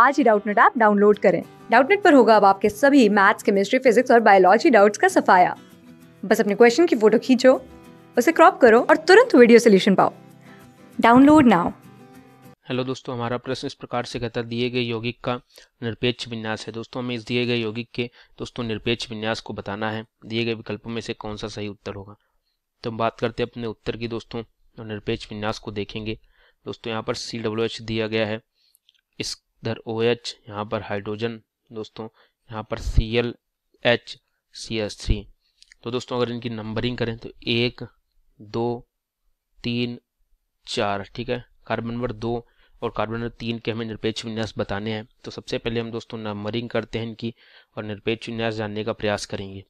आज ही Doubtnut app download करें डाउटनेट पर होगा अब आपके सभी मैथ्स केमिस्ट्री फिजिक्स और बायोलॉजी डाउट्स का सफाया बस अपने क्वेश्चन की फोटो खींचो उसे क्रॉप करो और तुरंत वीडियो सोल्यूशन पाओ डाउनलोड नाउ हेलो दोस्तों हमारा प्रश्न इस प्रकार से कहता दिए गए यौगिक का निरपेक्ष विन्यास है दोस्तों हमें इस दिए गए यौगिक के दोस्तों निरपेक्ष विन्यास को बताना है दिए गए विकल्पों में से कौन सा सही उत्तर होगा तो हम बात करते हैं अपने उत्तर की दोस्तों और निरपेक्ष विन्यास को देखेंगे दोस्तों यहाँ पर सी डब्ल्यू एच दिया गया है इस इधर ओ एच यहाँ पर हाइड्रोजन दोस्तों यहाँ पर C L H C S three तो दोस्तों अगर इनकी नंबरिंग करें तो एक दो तीन चार ठीक है कार्बन नंबर दो और कार्बन नंबर तीन के हमें निरपेक्ष विन्यास बताने हैं तो सबसे पहले हम दोस्तों नंबरिंग करते हैं इनकी और निरपेक्ष विन्यास जानने का प्रयास करेंगे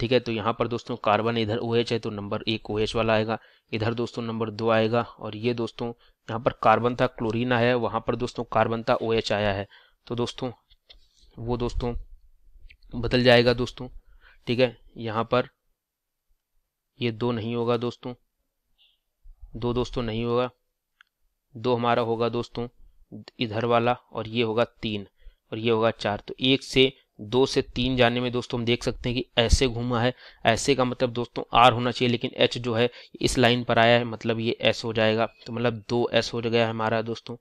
ठीक है तो यहाँ पर दोस्तों कार्बन इधर ओएच OH है तो नंबर एक ओएच OH वाला आएगा इधर दोस्तों नंबर दो आएगा और ये दोस्तों यहाँ पर कार्बन था क्लोरीन आया है वहाँ पर दोस्तों कार्बन था ओएच OH आया है तो दोस्तों वो दोस्तों बदल जाएगा दोस्तों ठीक है यहाँ पर ये दो नहीं होगा दोस्तों दो दोस्तों नहीं होगा दो हमारा होगा दोस्तों इधर वाला और ये होगा तीन और ये होगा चार तो एक से दो से तीन जाने में दोस्तों हम देख सकते हैं कि ऐसे घूमा है ऐसे का मतलब दोस्तों आर होना चाहिए लेकिन एच जो है इस लाइन पर आया है मतलब ये एस हो जाएगा तो मतलब दो एस हो गया है हमारा दोस्तों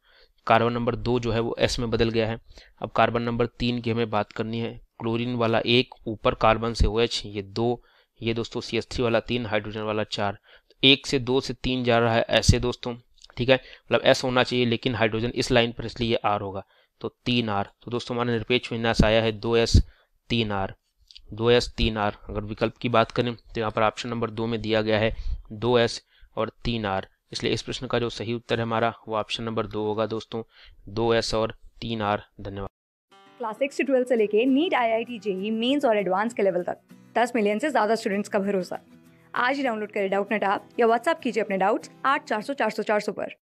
कार्बन नंबर दो जो है वो एस में बदल गया है अब कार्बन नंबर तीन की हमें बात करनी है क्लोरीन वाला एक ऊपर कार्बन से ओ एच ये दो ये दोस्तों सी एस थ्री वाला तीन हाइड्रोजन वाला चार तो एक से दो से तीन जा रहा है ऐसे दोस्तों ठीक है मतलब एस होना चाहिए लेकिन हाइड्रोजन इस लाइन पर इसलिए आर होगा तो तीन आर तो दोस्तों हमारा निरपेक्ष विन्यास आया है दो एस तीन आर दो एस तीन आर अगर विकल्प की बात करें तो यहाँ पर ऑप्शन नंबर दो में दिया गया है दो एस और तीन आर इसलिए इस प्रश्न का जो सही उत्तर है हमारा वो ऑप्शन नंबर दो होगा दोस्तों दो एस और तीन आर धन्यवाद क्लास सिक्स से ट्वेल्थ से लेके NEET I I T JEE mains और एडवांस के लेवल तक दस मिलियन से ज्यादा स्टूडेंट्स का भरोसा आज ही डाउनलोड करें डाउट नेट ऐप या व्हाट्सअप कीजिए अपने डाउट्स आठ चार सौ चार सौ चार सौ पर